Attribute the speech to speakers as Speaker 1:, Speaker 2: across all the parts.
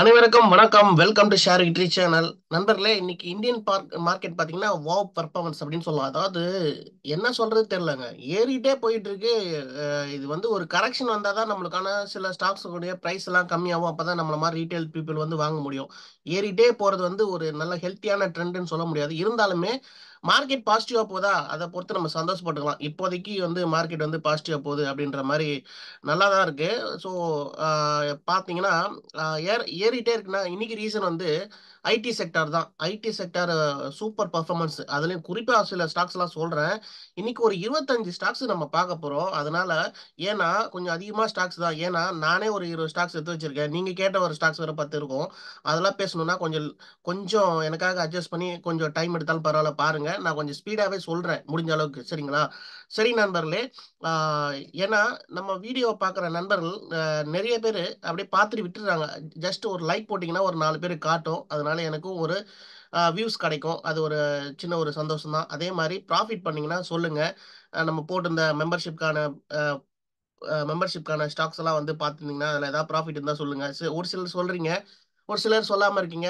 Speaker 1: அனைவருக்கும் வணக்கம் welcome to share இட்ரி சேனல் நண்பர்களே இன்னைக்கு இந்தியன் பார்க் மார்க்கெட் பார்த்தீங்கன்னா வாவ் பர்ஃபார்மன்ஸ் அப்படின்னு சொல்லலாம் அதாவது என்ன சொல்றது தெரிலங்க ஏறிட்டே போயிட்டு இருக்கு இது வந்து ஒரு கரெக்ஷன் வந்தால் தான் நம்மளுக்கான சில ஸ்டாக்ஸுடைய ப்ரைஸ் எல்லாம் கம்மியாகும் அப்போ தான் நம்மள மாதிரி ரீட்டைல் பீப்புள் வந்து வாங்க முடியும் ஏறிட்டே போகிறது வந்து ஒரு நல்ல ஹெல்த்தியான ட்ரெண்டுன்னு சொல்ல முடியாது இருந்தாலுமே மார்க்கெட் பாசிட்டிவாக போதா அதை பொறுத்து நம்ம சந்தோஷப்பட்டுக்கலாம் இப்போதைக்கு வந்து மார்க்கெட் வந்து பாசிட்டிவாக போகுது அப்படின்ற மாதிரி நல்லா தான் இருக்குது ஸோ பார்த்தீங்கன்னா ஏறிட்டே இருக்குன்னா இன்றைக்கி ரீசன் வந்து ஐடி செக்டார் தான் ஐடி செக்டார் சூப்பர் பர்ஃபார்மன்ஸ் அதுலேயும் குறிப்பாக சில ஸ்டாக்ஸ் எல்லாம் சொல்றேன் இன்னைக்கு ஒரு இருபத்தஞ்சு ஸ்டாக்ஸ் நம்ம பார்க்க போறோம் அதனால ஏன்னா கொஞ்சம் அதிகமாக ஸ்டாக்ஸ் தான் ஏன்னா நானே ஒரு இருபது ஸ்டாக்ஸ் எடுத்து வச்சிருக்கேன் நீங்க கேட்ட ஒரு ஸ்டாக்ஸ் வேற பார்த்து இருக்கும் அதெல்லாம் பேசணும்னா கொஞ்சம் கொஞ்சம் எனக்காக அட்ஜஸ்ட் பண்ணி கொஞ்சம் டைம் எடுத்தாலும் பரவாயில்ல பாருங்க நான் கொஞ்சம் ஸ்பீடாகவே சொல்றேன் முடிஞ்ச அளவுக்கு சரிங்களா சரி நண்பர்களே ஏன்னா நம்ம வீடியோ பார்க்குற நண்பர்கள் நிறைய பேர் அப்படியே பார்த்துட்டு விட்டுறாங்க ஜஸ்ட் ஒரு லைக் போட்டிங்கன்னா ஒரு நாலு பேர் காட்டும் அதனால அதனால எனக்கும் ஒரு வியூஸ் கிடைக்கும் அது ஒரு சின்ன ஒரு சந்தோஷம் தான் அதே மாதிரி ப்ராஃபிட் பண்ணிங்கன்னா சொல்லுங்கள் நம்ம போட்டிருந்த மெம்பர்ஷிப்கான மெம்பர்ஷிப்கான ஸ்டாக்ஸ் எல்லாம் வந்து பார்த்துருந்தீங்கன்னா அதில் ஏதாவது ப்ராஃபிட் இருந்தால் சொல்லுங்கள் ஒரு சிலர் சொல்கிறீங்க ஒரு சிலர் சொல்லாமல் இருக்கீங்க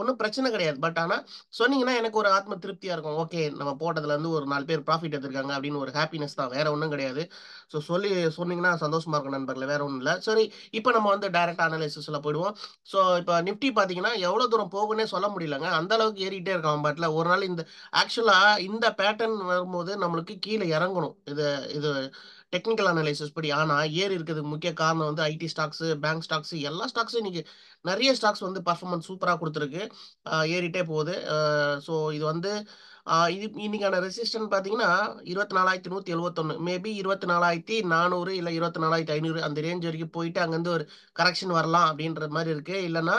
Speaker 1: ஒன்றும் பிரச்சனை கிடையாது பட் ஆனால் சொன்னீங்கன்னா எனக்கு ஒரு ஆத்ம திருப்தியாக இருக்கும் ஓகே நம்ம போட்டதுலேருந்து ஒரு நாலு பேர் ப்ராஃபிட் எடுத்திருக்காங்க அப்படின்னு ஒரு ஹாப்பினஸ் தான் வேற ஒன்றும் கிடையாது ஸோ சொல்லி சொன்னீங்கன்னா சந்தோஷமாக இருக்கும் நண்பர்கள் வேற ஒன்றும் இல்லை சரி இப்போ நம்ம வந்து டைரக்ட் அனாலிசிஸில் போயிடுவோம் ஸோ இப்போ நிப்டி பார்த்தீங்கன்னா எவ்வளோ தூரம் போகுன்னே சொல்ல முடியலங்க அந்த அளவுக்கு ஏறிக்கிட்டே இருக்கான் பட்ல ஒரு நாள் இந்த ஆக்சுவலாக இந்த பேட்டர்ன் வரும்போது நம்மளுக்கு கீழே இறங்கணும் இது இது டெக்னிக்கல் அனலைசிஸ் படி ஆனால் ஏறி இருக்கிறதுக்கு முக்கிய காரணம் வந்து ஐடி ஸ்டாக்ஸ் பேங்க் ஸ்டாக்ஸ் எல்லா ஸ்டாக்ஸும் இன்னைக்கு நிறைய ஸ்டாக்ஸ் வந்து பர்ஃபார்மன்ஸ் சூப்பராக கொடுத்துருக்கு ஏறிட்டே போகுது ஸோ இது வந்து இது இன்னைக்கான ரெசிஸ்டன் பார்த்தீங்கன்னா இருபத்தி நாலாயிரத்தி நூற்றி எழுபத்தொன்று மேபி இருபத்தி நாலாயிரத்தி நானூறு இல்லை இருபத்தி நாலாயிரத்தி ஐநூறு அந்த ரேஞ்ச் வரைக்கும் போயிட்டு அங்கேருந்து ஒரு கரெக்ஷன் வரலாம் அப்படின்ற மாதிரி இருக்குது இல்லைன்னா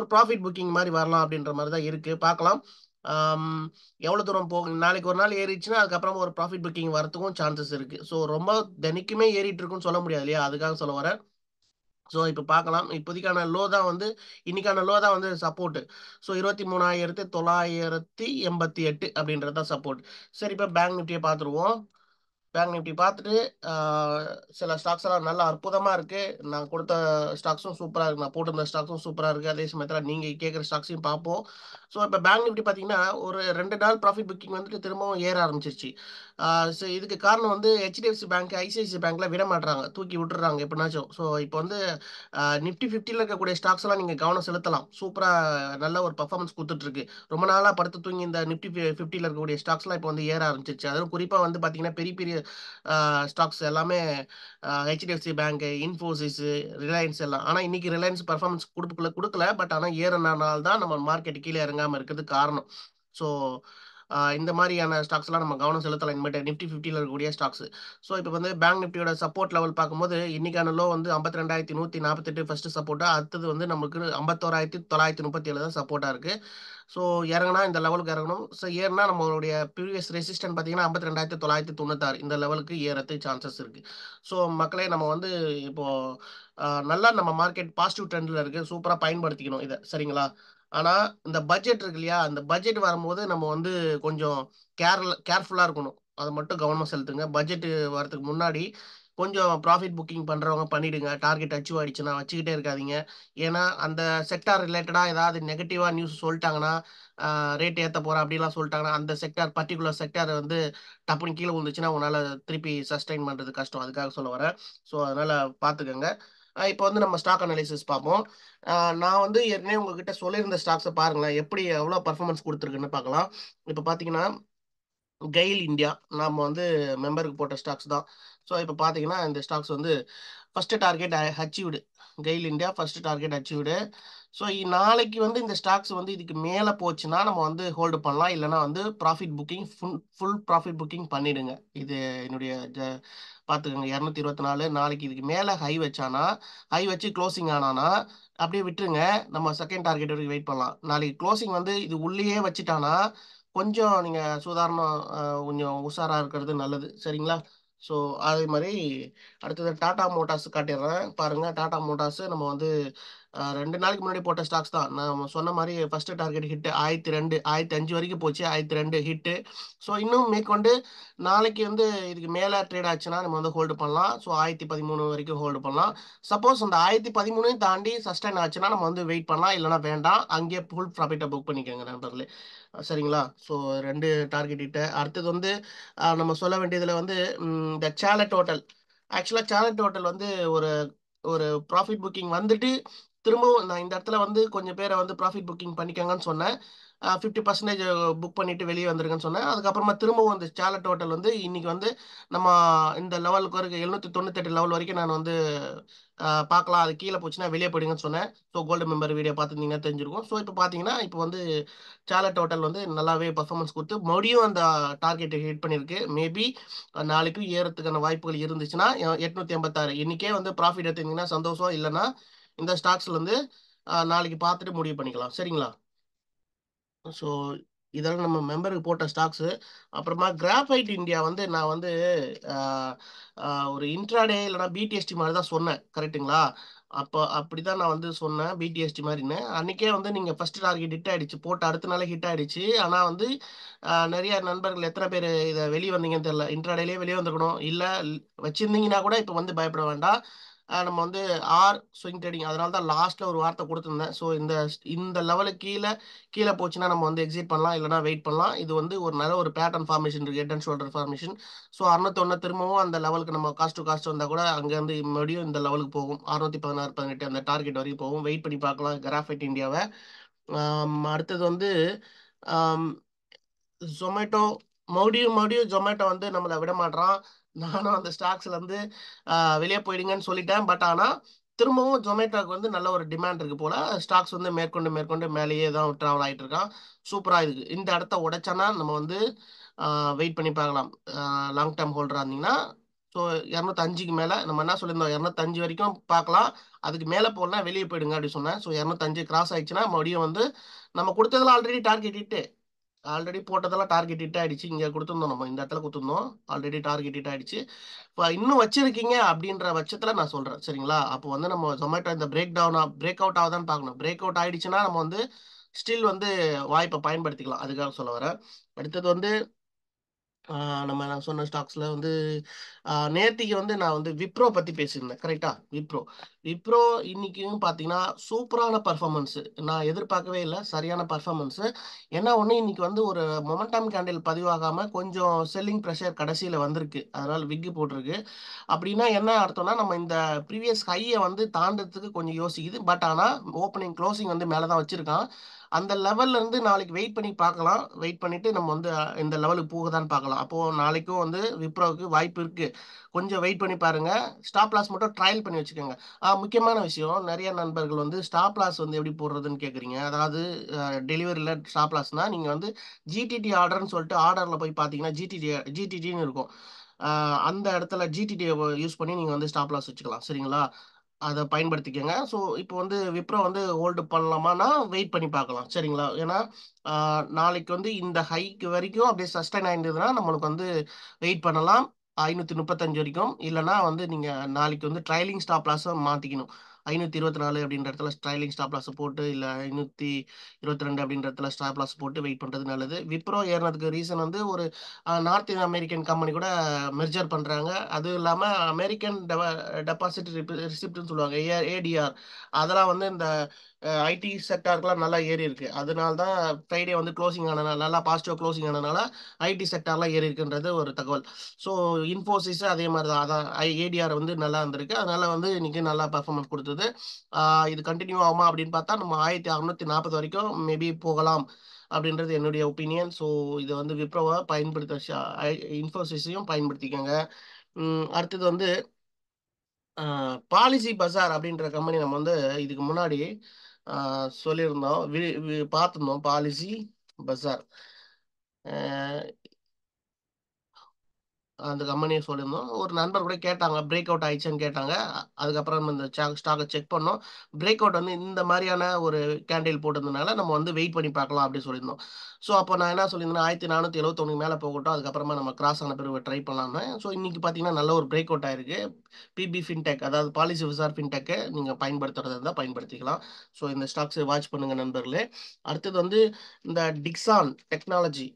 Speaker 1: ஒரு ப்ராஃபிட் புக்கிங் மாதிரி வரலாம் அப்படின்ற மாதிரி தான் இருக்குது பார்க்கலாம் எவ்வளோ தூரம் போக நாளைக்கு ஒரு நாள் ஏறிச்சுன்னா அதுக்கப்புறமா ஒரு ப்ராஃபிட் புக்கிங் வரத்துக்கும் சான்சஸ் இருக்குது ஸோ ரொம்ப தினைக்குமே ஏறிட்டு இருக்குன்னு சொல்ல முடியாது இல்லையா அதுக்காக சொல்ல வரேன் ஸோ இப்போ பார்க்கலாம் இப்போதைக்கான லோ தான் வந்து இன்னைக்கான லோ தான் வந்து சப்போர்ட்டு ஸோ இருபத்தி மூணாயிரத்து தொள்ளாயிரத்தி எண்பத்தி எட்டு அப்படின்றது தான் சப்போர்ட் சரி இப்போ பேங்க் நிஃப்டியை பார்த்துருவோம் பேங்க் நிஃப்டி பார்த்துட்டு சில ஸ்டாக்ஸ் எல்லாம் நல்லா அற்புதமாக இருக்குது நான் கொடுத்த ஸ்டாக்ஸும் சூப்பராக இருக்குது நான் போட்டிருந்த ஸ்டாக்ஸும் சூப்பராக இருக்குது அதே சமயத்தில் நீங்கள் கேட்குற ஸ்டாக்ஸையும் பார்ப்போம் ஸோ இப்போ பேங்க் நிஃப்டி பார்த்தீங்கன்னா ஒரு ரெண்டு நாள் ப்ராஃபிட் புக்கிங் வந்துட்டு திரும்பவும் ஏற ஆரம்பிச்சிருச்சு ஸோ இதுக்கு காரணம் வந்து ஹெச்டிஎஃப்சி பேங்க் ஐசிஐசி பேங்க்கில் விட மாட்டுறாங்க தூக்கி விட்டுறாங்க எப்படினாச்சும் ஸோ இப்போ வந்து நிஃப்டி ஃபிஃப்டியில் இருக்கக்கூடிய ஸ்டாக்ஸ் எல்லாம் நீங்கள் கவனம் செலுத்தலாம் சூப்பராக நல்ல ஒரு பர்ஃபார்மன்ஸ் கொடுத்துட்ருக்கு ரொம்ப நாளாக படுத்து தூங்கி இந்த நிஃப்டி ஃபிஃப்டியில் இருக்கக்கூடிய ஸ்டாக்ஸ்லாம் இப்போ வந்து ஏற ஆரம்பிச்சிருச்சு அதுவும் குறிப்பாக வந்து பார்த்திங்கன்னா பெரிய பெரிய ஸ்டாக்ஸ் எல்லாமே ஹெச்டிஎஃப்சி பேங்க்கு இன்ஃபோசிஸ் ரிலையன்ஸ் எல்லாம் ஆனால் இன்னைக்கு ரிலையன்ஸ் பர்ஃபார்மன்ஸ் கொடுக்கல கொடுக்கல பட் ஆனால் ஏறினால்தான் நம்ம மார்க்கெட் கீழே இறங்காமல் இருக்கிறது காரணம் ஸோ இந்த மாதிரியான ஸ்டாக்ஸ்லாம் நம்ம கவனம் செலுத்தலாம் இனிமேட்டு நிஃப்டி ஃபிஃப்டியில் இருக்கக்கூடிய ஸ்டாக்ஸ் ஸோ இப்போ வந்து பேங்க் நிஃப்டியோட சப்போர்ட் லெவல் பார்க்கும்போது இன்னைக்கான லோ வந்து ஐம்பத்தி ரெண்டாயிரத்தி நூற்றி நாற்பத்தெட்டு ஃபர்ஸ்ட் சப்போர்ட்டாக அடுத்தது வந்து நமக்கு ஐம்பத்தோராயிரத்தி தொள்ளாயிரத்தி முப்பத்தி ஏழு தான் சப்போர்ட்டாக இருக்குது ஸோ இறங்கினா இந்த லெவலுக்கு இறங்கணும் ஸோ ஏறினா நம்மளுடைய ப்ரீவியஸ் ரெசிஸ்டன் பார்த்தீங்கன்னா ஐம்பத்தி ரெண்டாயிரத்தி தொள்ளாயிரத்தி தொண்ணூத்தாறு இந்த லெவலுக்கு ஏறத்து சான்சஸ் இருக்குது ஸோ மக்களே நம்ம வந்து இப்போது நல்லா நம்ம மார்க்கெட் பாசிட்டிவ் ட்ரெண்டில் இருக்குது சூப்பராக பயன்படுத்திக்கணும் இதை சரிங்களா ஆனால் இந்த பட்ஜெட் இருக்கு இல்லையா அந்த பட்ஜெட் வரும்போது நம்ம வந்து கொஞ்சம் கேர்ல கேர்ஃபுல்லாக இருக்கணும் அதை மட்டும் கவனம் செலுத்துங்க பட்ஜெட் வரதுக்கு முன்னாடி கொஞ்சம் ப்ராஃபிட் புக்கிங் பண்ணுறவங்க பண்ணிவிடுங்க டார்கெட் அச்சீவ் ஆகிடுச்சுன்னா வச்சுக்கிட்டே இருக்காதிங்க ஏன்னா அந்த செக்டார் ரிலேட்டடாக ஏதாவது நெகட்டிவாக நியூஸ் சொல்லிட்டாங்கன்னா ரேட் ஏற்ற போகிறேன் அப்படிலாம் சொல்லிட்டாங்கன்னா அந்த செக்டார் பர்டிகுலர் செக்டார் வந்து டப்புனு கீழே விழுந்துச்சுன்னா உங்களால் திருப்பி சஸ்டெயின் பண்ணுறது கஷ்டம் அதுக்காக சொல்ல வரேன் ஸோ அதனால் பார்த்துக்கோங்க இப்போ வந்து நம்ம ஸ்டாக் அனாலிசிஸ் பார்ப்போம் நான் வந்து ஏற்கனவே உங்ககிட்ட சொல்லியிருந்த ஸ்டாக்ஸை பாருங்களேன் எப்படி எவ்வளோ பர்ஃபார்மன்ஸ் கொடுத்துருக்குன்னு பார்க்கலாம் இப்போ பார்த்தீங்கன்னா கெயில் இந்தியா நாம் வந்து மெம்பருக்கு போட்ட ஸ்டாக்ஸ் தான் ஸோ இப்போ பார்த்தீங்கன்னா இந்த ஸ்டாக்ஸ் வந்து first target achieved GAIL India first target achieved so நாளைக்கு வந்து இந்த ஸ்டாக்ஸ் வந்து இதுக்கு மேலே போச்சுன்னா நம்ம வந்து ஹோல்டு பண்ணலாம் இல்லைனா வந்து profit booking full full profit booking பண்ணிடுங்க இது என்னுடைய பார்த்துக்கோங்க இரநூத்தி இருபத்தி நாலு நாளைக்கு இதுக்கு மேலே ஹை வச்சானா ஹை வச்சு க்ளோசிங் ஆனானா அப்படியே விட்டுருங்க நம்ம செகண்ட் டார்கெட் வரைக்கும் வெயிட் பண்ணலாம் நாளைக்கு க்ளோசிங் வந்து இது உள்ளேயே வச்சுட்டானா கொஞ்சம் நீங்கள் சுதாரணம் கொஞ்சம் உஷாராக இருக்கிறது நல்லது சரிங்களா ஸோ அதே மாதிரி அடுத்தது டாடா மோட்டார்ஸ் காட்டிடுறேன் பாருங்கள் டாடா மோட்டார்ஸ் நம்ம வந்து ரெண்டு நாளைக்கு முன்னாடி போட்ட ஸ்டாக்ஸ் தான் நான் சொன்ன மாதிரி ஃபஸ்ட்டு டார்கெட் ஹிட்டு ஆயிரத்தி ரெண்டு ஆயிரத்தி அஞ்சு வரைக்கும் போச்சு ஆயிரத்தி ரெண்டு ஹிட்டு ஸோ இன்னும் மேற்கொண்டு நாளைக்கு வந்து இதுக்கு மேலே ட்ரேட் ஆச்சுன்னா நம்ம வந்து ஹோல்டு பண்ணலாம் ஸோ ஆயிரத்தி பதிமூணு வரைக்கும் ஹோல்டு பண்ணலாம் சப்போஸ் அந்த ஆயிரத்தி பதிமூணையும் தாண்டி சஸ்டைன் ஆச்சுன்னா நம்ம வந்து வெயிட் பண்ணலாம் இல்லைனா வேண்டாம் அங்கேயே ஃபுல் ப்ராஃபிட்டை புக் பண்ணிக்கோங்க நண்பர்களே சரிங்களா ஸோ ரெண்டு டார்கெட் இட்ட அடுத்தது வந்து நம்ம சொல்ல வேண்டியதில் வந்து இந்த சேலட் ஹோட்டல் ஆக்சுவலாக சேலட் ஹோட்டல் வந்து ஒரு ஒரு ப்ராஃபிட் புக்கிங் வந்துட்டு திரும்பவும் நான் இந்த இடத்துல வந்து கொஞ்சம் பேரை வந்து ப்ராஃபிட் புக்கிங் பண்ணிக்கங்கன்னு சொன்னேன் ஃபிஃப்டி பர்சன்டேஜ் புக் பண்ணிட்டு வெளியே வந்துருங்கன்னு சொன்னேன் அதுக்கப்புறமா திரும்பவும் அந்த சேலட் டோட்டல் வந்து இன்னைக்கு வந்து நம்ம இந்த லெவலுக்கு வரைக்கும் எழுநூத்தி தொண்ணூத்தெட்டு லெவல் வரைக்கும் நான் வந்து பார்க்கலாம் அது கீழே போச்சுன்னா வெளியே போயிடுங்கன்னு சொன்னேன் ஸோ கோல்டு மெம்பர் வீடியோ பார்த்துருந்தீங்கன்னா தெரிஞ்சிருக்கும் ஸோ இப்போ பார்த்தீங்கன்னா இப்போ வந்து சேலட் டோட்டல் வந்து நல்லாவே பர்ஃபார்மன்ஸ் கொடுத்து மறுபடியும் அந்த டார்கெட்டை ஹிட் பண்ணியிருக்கு மேபி நாளைக்கும் ஏறத்துக்கான வாய்ப்புகள் இருந்துச்சுன்னா எட்நூற்றி எண்பத்தாறு இன்றைக்கே வந்து ப்ராஃபிட் எடுத்துருந்தீங்கன்னா சந்தோஷம் இல்லைன்னா இந்த ஸ்டாக்ஸ்லேருந்து நாளைக்கு பார்த்துட்டு முடிவு பண்ணிக்கலாம் சரிங்களா ஸோ இதெல்லாம் நம்ம மெம்பருக்கு போட்ட ஸ்டாக்ஸு அப்புறமா கிராஃபைட் இந்தியா வந்து நான் வந்து ஒரு இன்ட்ராடே இல்லைனா பிடிஎஸ்டி மாதிரி தான் சொன்னேன் கரெக்டுங்களா அப்போ அப்படி தான் நான் வந்து சொன்னேன் பிடிஎஸ்டி மாதிரின்னு அன்றைக்கே வந்து நீங்கள் ஃபர்ஸ்ட் டார்கெட் ஹிட் ஆகிடுச்சு போட்டு அடுத்த நாளே ஹிட் ஆகிடுச்சு ஆனால் வந்து நிறைய நண்பர்கள் எத்தனை பேர் இதை வெளியே வந்தீங்கன்னு தெரில இன்ட்ராடேலேயே வெளியே வந்துருக்கணும் இல்லை வச்சுருந்தீங்கன்னா கூட இப்போ வந்து பயப்பட வேண்டாம் நம்ம வந்து ஆர் ஸ்விங் ட்ரேடிங் அதனால தான் லாஸ்ட்டில் ஒரு வார்த்தை கொடுத்துருந்தேன் ஸோ இந்த இந்த லெவலுக்கு கீழே கீழே போச்சுன்னா நம்ம வந்து எக்ஸிட் பண்ணலாம் இல்லைனா வெயிட் பண்ணலாம் இது வந்து ஒரு நல்ல ஒரு பேட்டர்ன் ஃபார்மேஷன் இருக்குது head and shoulder formation so அறுநூத்தொன்னு திரும்பவும் அந்த லெவலுக்கு நம்ம காஸ்ட் டு காஸ்ட் வந்தால் கூட அங்கேருந்து மறுபடியும் இந்த லெவலுக்கு போகும் அறுநூத்தி பதினாறு பதினெட்டு அந்த டார்கெட் வரைக்கும் போகும் வெயிட் பண்ணி பார்க்கலாம் கிராஃபைட் இந்தியாவை அடுத்தது வந்து ஜொமேட்டோ மறுபடியும் மறுபடியும் ஜொமேட்டோ வந்து நம்மளை விட மாட்டான் நானும் அந்த ஸ்டாக்ஸ்லேருந்து வெளியே போயிடுங்கன்னு சொல்லிட்டேன் பட் ஆனால் திரும்பவும் ஜொமேட்டோக்கு வந்து நல்ல ஒரு டிமாண்ட் இருக்குது போல் ஸ்டாக்ஸ் வந்து மேற்கொண்டு மேற்கொண்டு மேலேயே தான் ட்ராவல் ஆகிட்டு இருக்கான் சூப்பராக இருக்கு இந்த இடத்த உடைச்சானா நம்ம வந்து வெயிட் பண்ணி பார்க்கலாம் லாங் டேர்ம் ஹோல்டராக இருந்தீங்கன்னா ஸோ இரநூத்தஞ்சுக்கு மேலே நம்ம என்ன சொல்லியிருந்தோம் இரநூத்தஞ்சு வரைக்கும் பார்க்கலாம் அதுக்கு மேலே போகலாம் வெளியே போயிடுங்க அப்படின்னு சொன்னேன் ஸோ இரநூத்தஞ்சு கிராஸ் ஆயிடுச்சுன்னா மறுபடியும் வந்து நம்ம கொடுத்ததுல ஆல்ரெடி டார்கெட் இட்டு ஆல்ரெடி போட்டதெல்லாம் டார்கெட் ஹிட் ஆயிடுச்சு இங்கே கொடுத்துருந்தோம் நம்ம இந்த இடத்துல கொடுத்துருந்தோம் ஆல்ரெடி டார்கெட் ஹிட் ஆயிடுச்சு இப்போ இன்னும் வச்சிருக்கீங்க அப்படின்ற பட்சத்தில் நான் சொல்கிறேன் சரிங்களா அப்போ வந்து நம்ம ஜொமேட்டோ இந்த பிரேக் டவுன் பிரேக் அவுட் ஆகுதான்னு பார்க்கணும் பிரேக் அவுட் ஆயிடுச்சுன்னா நம்ம வந்து ஸ்டில் வந்து வாய்ப்பை பயன்படுத்திக்கலாம் அதுக்காக சொல்ல வரேன் அடுத்தது வந்து நம்ம நான் சொன்ன ஸ்டாக்ஸில் வந்து நேர்த்திக்கு வந்து நான் வந்து விப்ரோ பற்றி பேசியிருந்தேன் கரெக்டாக விப்ரோ விப்ரோ இன்னைக்கும் பார்த்தீங்கன்னா சூப்பரான பர்ஃபார்மன்ஸ் நான் எதிர்பார்க்கவே இல்லை சரியான பர்ஃபார்மன்ஸ் என்ன ஒன்று இன்னைக்கு வந்து ஒரு மொமெண்டம் கேண்டில் பதிவாகாமல் கொஞ்சம் செல்லிங் ப்ரெஷர் கடைசியில் வந்திருக்கு அதனால் விக்கு போட்டிருக்கு அப்படின்னா என்ன அர்த்தம்னா நம்ம இந்த ப்ரீவியஸ் ஹையை வந்து தாண்டதுக்கு கொஞ்சம் யோசிக்குது பட் ஆனால் ஓப்பனிங் க்ளோசிங் வந்து மேலே தான் வச்சுருக்கான் அந்த லெவல்ல இருந்து நாளைக்கு வெயிட் பண்ணி பார்க்கலாம் வெயிட் பண்ணிட்டு நம்ம வந்து இந்த லெவலுக்கு போகுதான்னு பார்க்கலாம் அப்போ நாளைக்கும் வந்து விப்ரோவுக்கு வாய்ப்பு இருக்கு கொஞ்சம் வெயிட் பண்ணி பாருங்க ஸ்டாப் லாஸ் மட்டும் ட்ரையல் பண்ணி வச்சுக்கோங்க முக்கியமான விஷயம் நிறைய நண்பர்கள் வந்து ஸ்டாப் லாஸ் வந்து எப்படி போடுறதுன்னு கேட்குறீங்க அதாவது டெலிவரியில் ஸ்டாப் லாஸ்னா நீங்கள் வந்து ஜிடிடி ஆர்டர்னு சொல்லிட்டு ஆர்டரில் போய் பார்த்தீங்கன்னா ஜிடிடி ஜிடிடின்னு இருக்கும் அந்த இடத்துல ஜிடிடியை யூஸ் பண்ணி நீங்கள் வந்து ஸ்டாப் லாஸ் வச்சுக்கலாம் சரிங்களா அதை பயன்படுத்திக்கோங்க ஸோ இப்போ வந்து விப்ரோ வந்து ஹோல்டு பண்ணலாமான்னா வெயிட் பண்ணி பார்க்கலாம் சரிங்களா ஏன்னா நாளைக்கு வந்து இந்த ஹைக்கு வரைக்கும் அப்படியே சஸ்டைன் ஆகிருந்ததுன்னா நம்மளுக்கு வந்து வெயிட் பண்ணலாம் ஐநூற்றி முப்பத்தஞ்சு வரைக்கும் இல்லைனா வந்து நீங்கள் நாளைக்கு வந்து ட்ரைலிங் ஸ்டாப்லாஸும் மாற்றிக்கணும் ஐநூற்றி இருபத்தி நாலு அப்படின்ற இடத்துல ஸ்ட்ரைலிங் ஸ்டாப் லாஸ் போட்டு இல்லை ஐநூற்றி இருபத்தி ரெண்டு அப்படின்ற இடத்துல ஸ்டாப் லாஸ் போட்டு வெயிட் பண்ணுறது நல்லது விப்ரோ ஏறினதுக்கு ரீசன் வந்து ஒரு நார்த் அமெரிக்கன் கம்பெனி கூட மெர்ஜர் பண்ணுறாங்க அதுவும் இல்லாமல் அமெரிக்கன் டெபாசிட் ரிசிப்ட்னு சொல்லுவாங்க ஏஆர் ஏடிஆர் அதெல்லாம் வந்து இந்த ஐடி செக்டாருக்குலாம் நல்லா ஏறி இருக்கு அதனால தான் ஃப்ரைடே வந்து க்ளோசிங் ஆனால் நல்லா பாசிட்டிவ் க்ளோசிங் ஆனனால ஐடி செக்டார்லாம் ஏறி இருக்குன்றது ஒரு தகவல் ஸோ இன்ஃபோசிஸ் அதே மாதிரி தான் அதான் ஏடிஆர் வந்து நல்லா இருந்திருக்கு அதனால வந்து இன்னைக்கு நல்லா பர்ஃபார்மன்ஸ் கொடுத்தது வருது இது கண்டினியூ ஆகுமா அப்படின்னு பார்த்தா நம்ம ஆயிரத்தி அறுநூத்தி நாற்பது வரைக்கும் மேபி போகலாம் அப்படின்றது என்னுடைய ஒப்பீனியன் ஸோ இதை வந்து விப்ரோவை பயன்படுத்த இன்ஃபோசிஸையும் பயன்படுத்திக்கோங்க அடுத்தது வந்து பாலிசி பசார் அப்படின்ற கம்பெனி நம்ம வந்து இதுக்கு முன்னாடி சொல்லியிருந்தோம் பார்த்துருந்தோம் பாலிசி பசார் அந்த கம்பெனியை சொல்லியிருந்தோம் ஒரு நண்பர் கூட கேட்டாங்க பிரேக் அவுட் ஆயிடுச்சுன்னு கேட்டாங்க அதுக்கப்புறம் நம்ம இந்த ஸ்டாக்கை செக் பண்ணோம் பிரேக் அவுட் வந்து இந்த மாதிரியான ஒரு கேண்டில் போட்டதுனால நம்ம வந்து வெயிட் பண்ணி பார்க்கலாம் அப்படின்னு சொல்லியிருந்தோம் ஸோ அப்போ நான் என்ன சொல்லியிருந்தேன் ஆயிரத்தி நானூற்றி எழுபத்தொன்னு மேலே போகட்டும் அதுக்கப்புறமா நம்ம கிராஸ் ஆன பிறகு ட்ரை பண்ணலாமே ஸோ இன்னைக்கு பார்த்தீங்கன்னா நல்ல ஒரு பிரேக் அவுட் ஆயிருக்கு பிபி ஃபின்டெக் அதாவது பாலிசி விசார் ஃபின்டெக்கை நீங்கள் பயன்படுத்துறதை இருந்தால் பயன்படுத்திக்கலாம் ஸோ இந்த ஸ்டாக்ஸை வாட்ச் பண்ணுங்கள் நண்பர்களே அடுத்தது வந்து இந்த டிக்ஸான் டெக்னாலஜி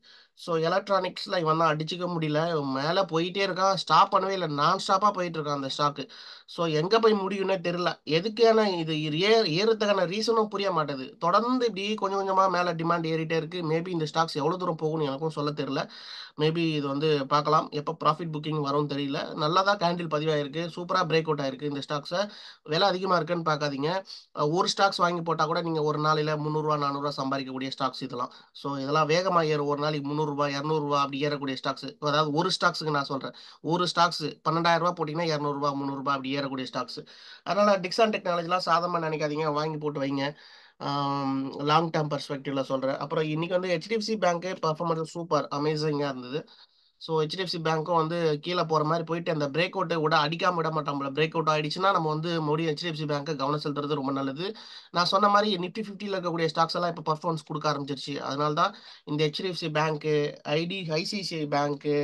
Speaker 1: ஸோ எலக்ட்ரானிக்ஸில் இவன் தான் அடிச்சுக்க முடியல மேலே போயிட்டே இருக்கான் ஸ்டாப் பண்ணவே இல்லை நான் ஸ்டாப்பாக போயிட்டு இருக்கான் அந்த ஸ்டாக்கு ஸோ எங்கே போய் முடியும்னே தெரில எதுக்கான இது ஏ ஏறுறதுக்கான ரீசனும் புரிய மாட்டேது தொடர்ந்து இப்படி கொஞ்சம் கொஞ்சமாக மேலே டிமாண்ட் ஏறிட்டே இருக்குது மேபி இந்த ஸ்டாக்ஸ் எவ்வளோ தூரம் போகணும்னு எனக்கும் சொல்ல தெரில மேபி இது வந்து பார்க்கலாம் எப்போ ப்ராஃபிட் புக்கிங் வரும்னு தெரியல நல்லா தான் கேண்டில் பதிவாயிருக்கு சூப்பராக பிரேக் அவுட் ஆயிருக்கு இந்த ஸ்டாக்ஸை விலை அதிகமாக இருக்குன்னு பார்க்காதீங்க ஒரு ஸ்டாக்ஸ் வாங்கி போட்டால் கூட நீங்கள் ஒரு நாளில் முந்நூறுரூவா நானூறுரூவா சம்பாதிக்கக்கூடிய ஸ்டாக்ஸ் இதெல்லாம் ஸோ இதெல்லாம் வேகமாக ஏறும் ஒரு நாளைக்கு முந்நூறுரூவா இரநூறுவா அப்படி ஏறக்கூடிய ஸ்டாக்ஸ் அதாவது ஒரு ஸ்டாக்ஸுக்கு நான் சொல்கிறேன் ஒரு ஸ்டாக்ஸ் ரூபா போட்டிங்கன்னா இரநூறுவா முந்நூறுரூவா அப்படி ஏறக்கூடிய ஸ்டாக்ஸ் அதனால் டிக்ஸான் டெக்னாலஜிலாம் சாதமாக நினைக்காதீங்க வாங்கி போட்டு வைங்க லாங் டேர்ம் பர்ஸ்பெக்டிவ்ல சொல்கிறேன் அப்புறம் இன்றைக்கி வந்து ஹெச்டிஎஃப்சி பேங்க்கே பர்ஃபார்மன்ஸ் சூப்பர் அமேசிங்காக இருந்தது ஸோ ஹெச்டிஎஃப்சி பேங்க்கும் வந்து கீழே போகிற மாதிரி போயிட்டு அந்த பிரேக் அவுட்டை விட அடிக்காமல் விட மாட்டோம்ல பிரேக் அவுட் ஆகிடுச்சுன்னா நம்ம வந்து மறுபடியும் ஹெச்டிஎஃப்சி பேங்க்கை கவனம் செலுத்துறது ரொம்ப நல்லது நான் சொன்ன மாதிரி நிஃப்டி ஃபிஃப்டியில் இருக்கக்கூடிய ஸ்டாக்ஸ் எல்லாம் இப்போ பர்ஃபார்மன்ஸ் கொடுக்க ஆரம்பிச்சிருச்சு அதனால தான் இந்த ஹெச்டிஎஃப்சி பேங்க்கு ஐடி ஐசிஐசிஐ பேங்க்கு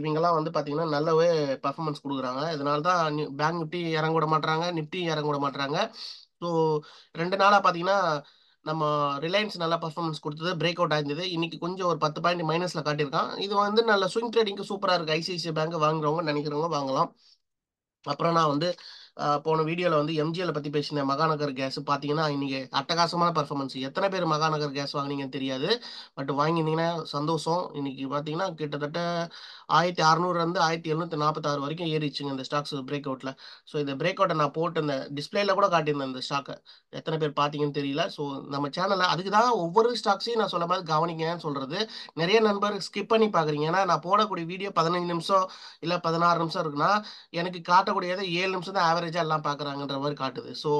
Speaker 1: இவங்கெல்லாம் வந்து பார்த்தீங்கன்னா நல்லாவே பர்ஃபார்மன்ஸ் கொடுக்குறாங்க இதனால தான் பேங்க் நிஃப்டி இறங்க விட மாட்டுறாங்க நிஃப்டியும் இறங்க விட மாட்டுறாங்க ஸோ ரெண்டு நாளாக பார்த்தீங்கன்னா நம்ம ரிலையன்ஸ் நல்லா பர்ஃபார்மன்ஸ் கொடுத்தது பிரேக் அவுட் ஆயிருந்தது இன்னைக்கு கொஞ்சம் ஒரு பத்து பாயிண்ட் மைனஸ்ல காட்டியிருக்கான் இது வந்து நல்ல ஸ்விங் ட்ரேடிங்க்கு சூப்பராக இருக்கு ஐசிஐசிஐ பேங்க் வாங்குறவங்க நினைக்கிறவங்க வாங்கலாம் அப்புறம் நான் வந்து போன வீடியோவில் வந்து எம்ஜிஎல் பற்றி பேசின மகாநகர் கேஸ் பார்த்தீங்கன்னா இன்றைக்கி அட்டகாசமான பர்ஃபார்மன்ஸ் எத்தனை பேர் மகாநகர் கேஸ் வாங்கினீங்கன்னு தெரியாது பட் வாங்கியிருந்தீங்கன்னா சந்தோஷம் இன்றைக்கி பார்த்தீங்கன்னா கிட்டத்தட்ட ஆயிரத்தி அறுநூறுலேருந்து ஆயிரத்தி எழுநூற்றி நாற்பத்தாறு வரைக்கும் ஏறிச்சுங்க இந்த ஸ்டாக்ஸ் பிரேக் அவுட்டில் ஸோ இந்த பிரேக் அவுட்டை நான் போட்டு இந்த டிஸ்பிளேல கூட காட்டியிருந்தேன் இந்த ஸ்டாக்கை எத்தனை பேர் பார்த்தீங்கன்னு தெரியல ஸோ நம்ம சேனலில் அதுக்கு தான் ஒவ்வொரு ஸ்டாக்ஸையும் நான் சொல்ல மாதிரி கவனிங்கன்னு சொல்கிறது நிறைய நண்பர் ஸ்கிப் பண்ணி பார்க்குறீங்க ஏன்னா நான் போடக்கூடிய வீடியோ பதினஞ்சு நிமிஷம் இல்லை பதினாறு நிமிஷம் இருக்குன்னா எனக்கு காட்டக்கூடியதை ஏழு நிமிஷம் தான் ஆவரேஜாக எல்லாம் பார்க்குறாங்கன்ற மாதிரி காட்டுது ஸோ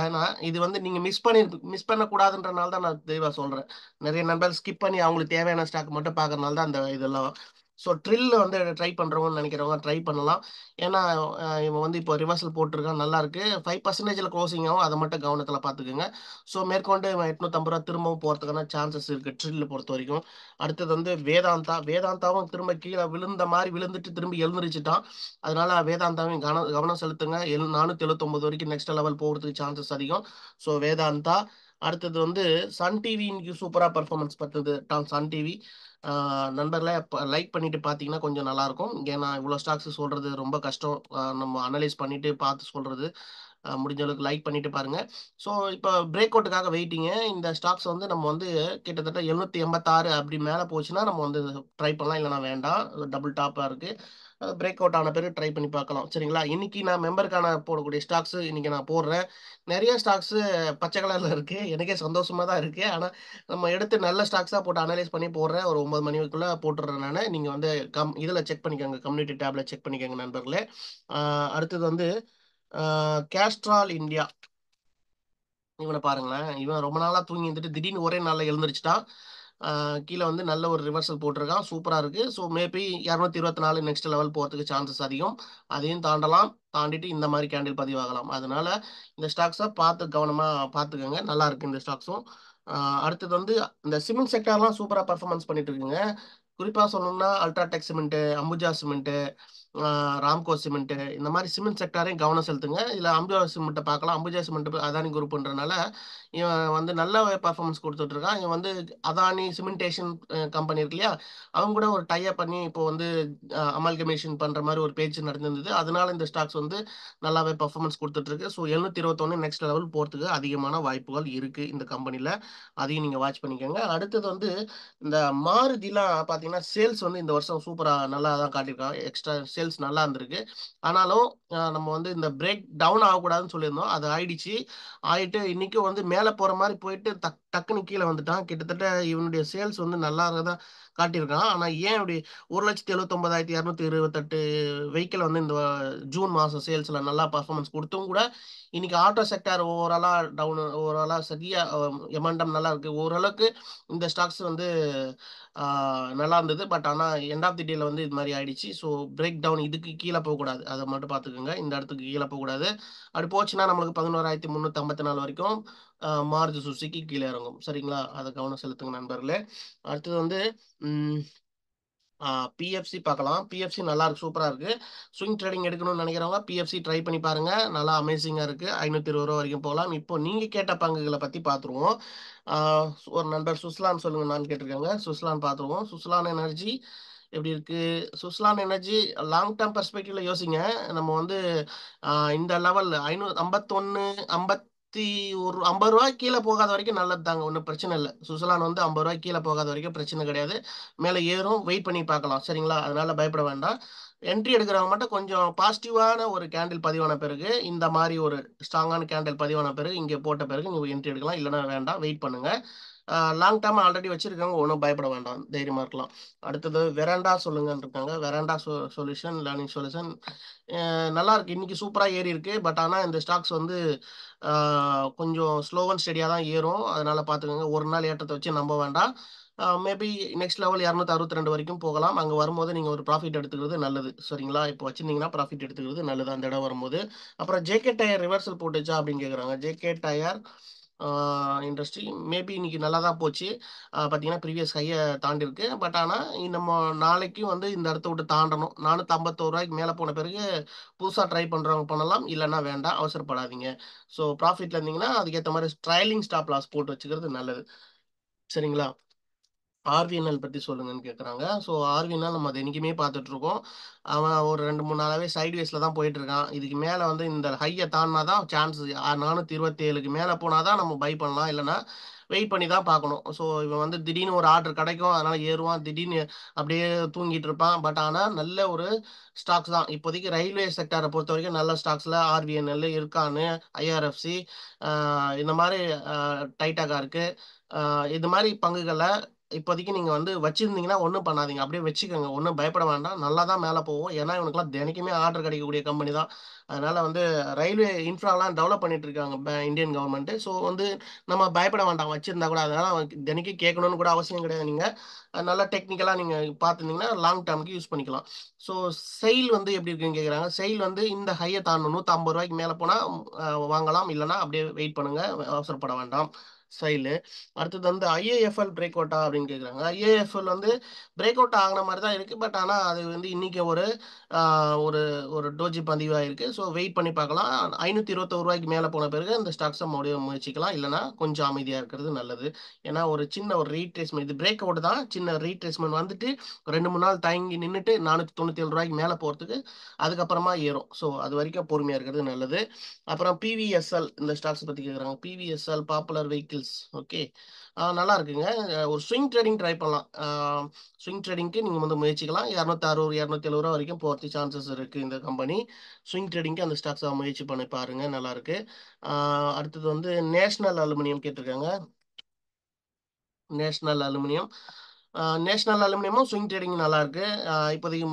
Speaker 1: ஏன்னா இது வந்து நீங்கள் மிஸ் பண்ணி மிஸ் பண்ணக்கூடாதுன்றனால தான் நான் தெளிவாக சொல்கிறேன் நிறைய நண்பர் ஸ்கிப் பண்ணி அவங்களுக்கு தேவையான ஸ்டாக் மட்டும் பார்க்கறனால தான் அந்த இதெல்லாம் ஸோ ட்ரில்ல வந்து ட்ரை பண்ணுறவங்கன்னு நினைக்கிறவங்க ட்ரை பண்ணலாம் ஏன்னா இவன் வந்து இப்போ ரிவர்சல் போட்டிருக்கான் நல்லா இருக்கு ஃபைவ் பர்சன்டேஜில் க்ளோசிங் ஆகும் அதை மட்டும் கவனத்தில் பார்த்துக்குங்க ஸோ மேற்கொண்டு இவன் எட்நூத்தம்பது ரூபா திரும்பவும் போகிறதுக்கான சான்சஸ் இருக்குது ட்ரில் பொறுத்த வரைக்கும் அடுத்தது வந்து வேதாந்தா வேதாந்தாவும் திரும்ப கீழே விழுந்த மாதிரி விழுந்துட்டு திரும்பி எழுந்திரிச்சிட்டான் அதனால வேதாந்தாவையும் கவனம் கவனம் செலுத்துங்க எழு நானூற்றி எழுபத்தொம்பது வரைக்கும் நெக்ஸ்ட் லெவல் போகிறதுக்கு சான்சஸ் அதிகம் ஸோ வேதாந்தா அடுத்தது வந்து சன் டிவி இன்னைக்கு சூப்பராக பர்ஃபார்மன்ஸ் பார்த்தது சன் டிவி நண்பர்களை லைக் பண்ணிட்டு பார்த்தீங்கன்னா கொஞ்சம் நல்லாயிருக்கும் ஏன்னா இவ்வளோ ஸ்டாக்ஸ் சொல்கிறது ரொம்ப கஷ்டம் நம்ம அனலைஸ் பண்ணிட்டு பார்த்து சொல்கிறது முடிஞ்ச அளவுக்கு லைக் பண்ணிட்டு பாருங்க ஸோ இப்போ பிரேக் அவுட்டுக்காக வெயிட்டிங்க இந்த ஸ்டாக்ஸ் வந்து நம்ம வந்து கிட்டத்தட்ட எழுநூத்தி எண்பத்தாறு அப்படி மேலே போச்சுன்னா நம்ம வந்து ட்ரை பண்ணலாம் இல்லைனா வேண்டாம் டபுள் டாப்பாக இருக்குது பிரேக் அவுட் ஆன பிறகு ட்ரை பண்ணி பார்க்கலாம் சரிங்களா இன்னைக்கு நான் மெம்பருக்கான போடக்கூடிய ஸ்டாக்ஸ் இன்னைக்கு நான் போடுறேன் நிறைய ஸ்டாக்ஸ் பச்சை கலரில் இருக்கு எனக்கே சந்தோஷமா தான் இருக்கு ஆனால் நம்ம எடுத்து நல்ல ஸ்டாக்ஸாக போட்டு அனலைஸ் பண்ணி போடுறேன் ஒரு ஒன்பது மணிக்குள்ள போட்டுறேன் நான் நீங்க வந்து கம் இதில் செக் பண்ணிக்கோங்க கம்யூனிட்டி டேப்ல செக் பண்ணிக்கோங்க நண்பர்களே அடுத்தது வந்து கேஸ்ட்ரால் இந்தியா இவனை பாருங்களேன் இவன் ரொம்ப நாளாக தூங்கி இருந்துட்டு திடீர்னு ஒரே நாளில் எழுந்திரிச்சிட்டான் கீழே வந்து நல்ல ஒரு ரிவர்சல் போட்டிருக்கான் சூப்பராக இருக்குது ஸோ மேபி இரநூத்தி இருபத்தி நாலு நெக்ஸ்ட் லெவல் போகிறதுக்கு சான்சஸ் அதிகம் அதையும் தாண்டலாம் தாண்டிட்டு இந்த மாதிரி கேண்டில் பதிவாகலாம் அதனால இந்த ஸ்டாக்ஸை பார்த்து கவனமாக பார்த்துக்கோங்க நல்லா இருக்குது இந்த ஸ்டாக்ஸும் அடுத்தது வந்து இந்த சிமெண்ட் செக்டர்லாம் சூப்பராக பர்ஃபார்மன்ஸ் பண்ணிட்டு இருக்குங்க குறிப்பாக சொல்லணும்னா UltraTech cement Ambuja cement Ramco cement இந்த மாதிரி சிமெண்ட் செக்டாரையும் கவனம் செலுத்துங்க இதில் அம்புஜா சிமெண்ட்டை பார்க்கலாம் அம்புஜா சிமெண்ட் அதானி குரூப்ன்றனால இவன் வந்து நல்ல பர்ஃபார்மன்ஸ் கொடுத்துட்ருக்கான் இவன் வந்து அதானி சிமெண்டேஷன் கம்பெனி இருக்கு இல்லையா அவங்க கூட ஒரு டைப் பண்ணி இப்போ வந்து அமால்கமேஷன் பண்ணுற மாதிரி ஒரு பேச்சு நடந்திருந்தது அதனால இந்த ஸ்டாக்ஸ் வந்து நல்லாவே பர்ஃபார்மன்ஸ் கொடுத்துட்ருக்கு ஸோ எழுநூத்தி இருபத்தொன்னு நெக்ஸ்ட் லெவல் போகிறதுக்கு அதிகமான வாய்ப்புகள் இருக்குது இந்த கம்பெனியில் அதையும் நீங்கள் வாட்ச் பண்ணிக்கோங்க அடுத்தது வந்து இந்த மாருதிலாம் பார்த்தீங்கன்னா சேல்ஸ் வந்து இந்த வருஷம் சூப்பராக நல்லா தான் காட்டியிருக்காங்க எக்ஸ்ட்ரா சேல்ஸ் நல்லா இருந்திருக்கு ஆனாலும் நம்ம வந்து இந்த பிரேக் டவுன் ஆகக்கூடாதுன்னு சொல்லியிருந்தோம் அது ஆயிடுச்சு ஆயிட்டு இன்னைக்கும் வந்து மேலே போகிற மாதிரி போயிட்டு டக்குன்னு கீழே வந்துட்டான் கிட்டத்தட்ட இவனுடைய சேல்ஸ் வந்து நல்லா இருக்கதான் காட்டியிருக்கான் ஆனால் ஏன் இப்படி ஒரு லட்சத்தி எழுபத்தொம்பதாயிரத்தி இரநூத்தி இருபத்தெட்டு வெஹிக்கிள் வந்து இந்த ஜூன் மாதம் சேல்ஸில் நல்லா பர்ஃபார்மன்ஸ் கொடுத்தும் கூட இன்னைக்கு ஆட்டோ செக்டர் ஓவராலாக டவுன் ஓவராலாக சரியாக எமண்டம் நல்லா இருக்குது ஓரளவுக்கு இந்த ஸ்டாக்ஸ் வந்து நல்லா இருந்தது பட் ஆனால் எண்ட் ஆஃப் தி டேல வந்து இது மாதிரி ஆயிடுச்சு ஸோ பிரேக் டவுன் இதுக்கு கீழே போகக்கூடாது அதை மட்டும் பார்த்துக்கோங்க இந்த இடத்துக்கு கீழே போகக்கூடாது அப்படி போச்சுன்னா நம்மளுக்கு பதினோராயிரத்தி முந்நூற்றி ஐம்பத்தி நாலு வரைக்கும் மாருதி சுசுக்கு கீழே இறங்கும் சரிங்களா அதை கவனம் செலுத்துங்க நண்பர்களே அடுத்தது வந்து பிஎஃப்சி பார்க்கலாம் பிஎஃப்சி நல்லா இருக்கு சூப்பராக இருக்கு ஸ்விங் ட்ரேடிங் எடுக்கணும்னு நினைக்கிறவங்க பிஎஃப்சி ட்ரை பண்ணி பாருங்க நல்லா அமேசிங்காக இருக்கு ஐநூற்றி இருபது ரூபா வரைக்கும் போகலாம் இப்போ நீங்கள் கேட்ட பங்குகளை பற்றி பார்த்துருவோம் ஒரு நண்பர் சுஸ்லான் சொல்லுங்க நான் கேட்டிருக்காங்க சுஸ்லான் பார்த்துருவோம் சுஸ்லான் எனர்ஜி எப்படி இருக்கு சுஸ்லான் எனர்ஜி லாங் டேர்ம் பெர்ஸ்பெக்டிவ்ல யோசிங்க நம்ம வந்து இந்த லெவல் ஐநூ ஐம்பத்தொன்று ஐம்பத் நூத்தி ஒரு ஐம்பது ரூபாய் கீழே போகாத வரைக்கும் நல்லது தாங்க ஒன்றும் பிரச்சனை இல்லை சுசலான் வந்து ஐம்பது ரூபாய் கீழே போகாத வரைக்கும் பிரச்சனை கிடையாது மேலே ஏறும் வெயிட் பண்ணி பார்க்கலாம் சரிங்களா அதனால பயப்பட வேண்டாம் என்ட்ரி எடுக்கிறவங்க மட்டும் கொஞ்சம் பாசிட்டிவான ஒரு கேண்டில் பதிவான பிறகு இந்த மாதிரி ஒரு ஸ்ட்ராங்கான கேண்டில் பதிவான பிறகு இங்கே போட்ட பிறகு நீங்கள் என்ட்ரி எடுக்கலாம் இல்லைனா வேண்டாம் வெயிட் பண்ணுங்கள் லாங் டைம் ஆல்ரெடி வச்சிருக்காங்க ஒன்றும் பயப்பட வேண்டாம் தைரியமாக இருக்கலாம் அடுத்தது வெராண்டா சொல்லுங்கன்னு இருக்காங்க வெராண்டா சொ சொல்யூஷன் லேர்னிங் சொல்யூஷன் நல்லா இருக்கு இன்னைக்கு சூப்பராக ஏறி இருக்கு பட் ஆனால் இந்த ஸ்டாக்ஸ் வந்து கொஞ்சம் ஸ்லோ அண்ட் ஸ்டெடியாக தான் ஏறும் அதனால பார்த்துக்கோங்க ஒரு நாள் ஏற்றத்தை வச்சு நம்ப வேண்டாம் மேபி நெக்ஸ்ட் லெவல் இரநூத்தி அறுபத்தி ரெண்டு வரைக்கும் போகலாம் அங்கே வரும்போது நீங்கள் ஒரு ப்ராஃபிட் எடுத்துக்கிறது நல்லது சரிங்களா இப்போ வச்சுருந்தீங்கன்னா ப்ராஃபிட் எடுத்துக்கிறது நல்லது அந்த இடம் வரும்போது அப்புறம் ஜேகே டயர் ரிவர்சல் போட்டுச்சா அப்படின்னு கேட்குறாங்க ஜேகே டயர் இண்டஸ்ட்ரி மேபி இன்னைக்கு நல்லா தான் போச்சு பார்த்தீங்கன்னா ப்ரீவியஸ் ஹையை தாண்டிருக்கு பட் ஆனால் நம்ம நாளைக்கும் வந்து இந்த இடத்த விட்டு தாண்டணும் நானூற்றி ஐம்பத்தோரு ரூபாய்க்கு மேலே போன பிறகு புதுசாக ட்ரை பண்ணுறவங்க பண்ணலாம் இல்லைன்னா வேண்டாம் அவசரப்படாதீங்க ஸோ ப்ராஃபிட்டில் இருந்தீங்கன்னா அதுக்கேற்ற மாதிரி ட்ரையலிங் ஸ்டாப் லாஸ் போட்டு வச்சுக்கிறது நல்லது சரிங்களா ஆர்விஎன்எல் பற்றி சொல்லுங்கன்னு கேட்குறாங்க ஸோ ஆர்விஎன்எல் நம்ம அதை என்றைக்குமே பார்த்துட்ருக்கோம் அவன் ஒரு ரெண்டு மூணு நாளாவே சைட்வேஸில் தான் போயிட்டுருக்கான் இதுக்கு மேலே வந்து இந்த ஹையை தாண்டினா தான் சான்ஸ் நானூற்றி இருபத்தி மேலே போனால் தான் நம்ம பை பண்ணலாம் இல்லைன்னா வெயிட் பண்ணி தான் பார்க்கணும் ஸோ இவன் வந்து திடீர்னு ஒரு ஆர்டர் கிடைக்கும் அதனால் ஏறுவான் திடீர்னு அப்படியே தூங்கிட்டு இருப்பான் பட் ஆனால் நல்ல ஒரு ஸ்டாக்ஸ் தான் இப்போதைக்கு ரயில்வே செக்டரை பொறுத்த வரைக்கும் நல்ல ஸ்டாக்ஸில் ஆர்பிஎன்எல் இருக்கான்னு ஐஆர்எஃப்சி இந்த மாதிரி டைட்டாக இருக்கு இது மாதிரி பங்குகளை இப்போதைக்கு நீங்கள் வந்து வச்சுருந்தீங்கன்னா ஒன்றும் பண்ணாதீங்க அப்படியே வச்சுக்கோங்க ஒன்றும் பயப்பட வேண்டாம் நல்லா தான் மேலே போவோம் ஏன்னா இவனுக்குலாம் தினைக்குமே ஆர்டர் கிடைக்கக்கூடிய கம்பெனி தான் அதனால் வந்து ரயில்வே இன்ஃப்ராலாம் டெவலப் பண்ணிகிட்ருக்காங்க இருக்காங்க இந்தியன் கவர்மெண்ட்டு ஸோ வந்து நம்ம பயப்பட வேண்டாம் வச்சுருந்தா கூட அதனால் தினைக்கு கேட்கணும்னு கூட அவசியம் கிடையாது நீங்கள் நல்லா டெக்னிக்கலாக நீங்கள் பார்த்துருந்தீங்கன்னா லாங் டேர்முக்கு யூஸ் பண்ணிக்கலாம் ஸோ செயில் வந்து எப்படி இருக்குன்னு கேட்குறாங்க செயில் வந்து இந்த ஹையை தாண்டணும் நூற்றம்பது ரூபாய்க்கு மேலே போனால் வாங்கலாம் இல்லைனா அப்படியே வெயிட் பண்ணுங்கள் அவசரப்பட வேண்டாம் ஸ்டைலு அடுத்தது வந்து ஐஏஎஃப்எல் பிரேக் அவுட்டா அப்படின்னு கேட்குறாங்க ஐஏஎஃப்எல் வந்து பிரேக் அவுட் ஆகின மாதிரி தான் இருக்குது பட் ஆனால் அது வந்து இன்றைக்கி ஒரு ஒரு ஒரு டோஜி பதிவாக இருக்குது ஸோ வெயிட் பண்ணி பார்க்கலாம் ஐநூற்றி இருபத்தொரு ரூபாய்க்கு மேலே போன பிறகு அந்த ஸ்டாக்ஸை முடிய முயற்சிக்கலாம் இல்லைனா கொஞ்சம் அமைதியாக இருக்கிறது நல்லது ஏன்னா ஒரு சின்ன ஒரு ரீட்ரேஸ்மெண்ட் இது பிரேக் அவுட் தான் சின்ன ரீட்ரேஸ்மெண்ட் வந்துட்டு ரெண்டு மூணு நாள் தயங்கி நின்றுட்டு நானூற்றி தொண்ணூற்றி ஏழு ரூபாய்க்கு மேலே போகிறதுக்கு அதுக்கப்புறமா ஏறும் ஸோ அது வரைக்கும் பொறுமையாக இருக்கிறது நல்லது அப்புறம் பிவிஎஸ்எல் இந்த ஸ்டாக்ஸ் பற்றி கேட்குறாங்க PVSL popular vehicle skills okay நல்லா இருக்குங்க ஒரு ஸ்விங் ட்ரேடிங் ட்ரை பண்ணலாம் ஸ்விங் ட்ரேடிங்க்கு நீங்கள் வந்து முயற்சிக்கலாம் இரநூத்தி அறுபது இரநூத்தி எழுபது ரூபா வரைக்கும் போகிறதுக்கு சான்சஸ் இருக்குது இந்த கம்பெனி ஸ்விங் ட்ரேடிங்க்கு அந்த ஸ்டாக்ஸை முயற்சி பண்ணி பாருங்கள் நல்லாயிருக்கு அடுத்தது வந்து நேஷ்னல் அலுமினியம் கேட்டிருக்காங்க நேஷ்னல் அலுமினியம் நேஷனல் அலுமினியமும் ஸ்விங் ட்ரேடிங் நல்லாயிருக்கு இப்போதைக்கு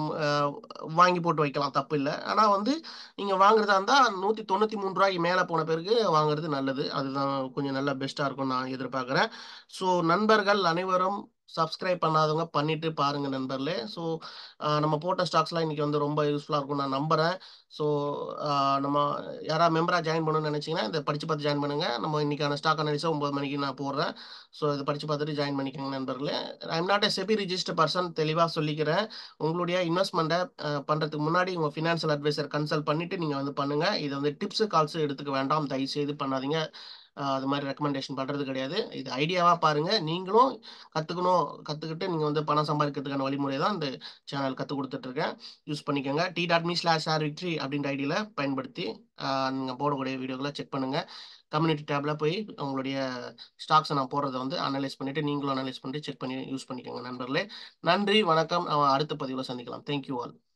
Speaker 1: வாங்கி போட்டு வைக்கலாம் தப்பு இல்லை ஆனால் வந்து நீங்கள் வாங்குறதா இருந்தால் நூற்றி தொண்ணூற்றி மூணு ரூபாய்க்கு மேலே போன பிறகு வாங்குறது நல்லது அதுதான் கொஞ்சம் நல்லா பெஸ்ட்டாக இருக்கும் நான் எதிர்பார்க்குறேன் ஸோ நண்பர்கள் அனைவரும் சப்ஸ்கிரைப் பண்ணாதவங்க பண்ணிட்டு பாருங்க நண்பர்களே ஸோ நம்ம போட்ட ஸ்டாக்ஸ்லாம் இன்னைக்கு வந்து ரொம்ப யூஸ்ஃபுல்லாக இருக்கும் நான் நம்புறேன் ஸோ நம்ம யாராவது மெம்பராக ஜாயின் பண்ணணும்னு நினச்சிங்கன்னா இதை படித்து பார்த்து ஜாயின் பண்ணுங்க நம்ம இன்னைக்கான ஸ்டாக் அனாலிஸாக ஒம்பது மணிக்கு நான் போடுறேன் ஸோ இதை படித்து பார்த்துட்டு ஜாயின் பண்ணிக்கோங்க நண்பர்களே I'm not a SEBI register person தெளிவாக சொல்லிக்கிறேன் உங்களுடைய இன்வெஸ்ட்மெண்ட்டை பண்ணுறதுக்கு முன்னாடி உங்கள் ஃபினான்ஷியல் அட்வைசர் கன்சல்ட் பண்ணிவிட்டு நீங்கள் வந்து பண்ணுங்கள் இதை வந்து டிப்ஸு கால்ஸு எடுத்துக்க வேண்டாம் தயவுசெய்து பண்ணாதீங்க அது மாதிரி ரெக்கமெண்டேஷன் பண்ணுறது கிடையாது இது ஐடியாவாக பாருங்கள் நீங்களும் கற்றுக்கணும் கற்றுக்கிட்டு நீங்கள் வந்து பணம் சம்பாதிக்கிறதுக்கான வழிமுறை தான் இந்த சேனல் கற்றுக் கொடுத்துட்ருக்கேன் யூஸ் பண்ணிக்கோங்க T dot me slash R victory அப்படின்ற ஐடியில் பயன்படுத்தி நீங்கள் போடக்கூடிய வீடியோக்களை செக் பண்ணுங்கள் கம்யூனிட்டி டேப்பில் போய் உங்களுடைய ஸ்டாக்ஸை நான் போடுறத வந்து அனலைஸ் பண்ணிவிட்டு நீங்களும் அனலைஸ் பண்ணிட்டு செக் பண்ணி யூஸ் பண்ணிக்கோங்க நண்பர்களே நன்றி வணக்கம் அடுத்த பதிவில் சந்திக்கலாம் தேங்க்யூ ஆல்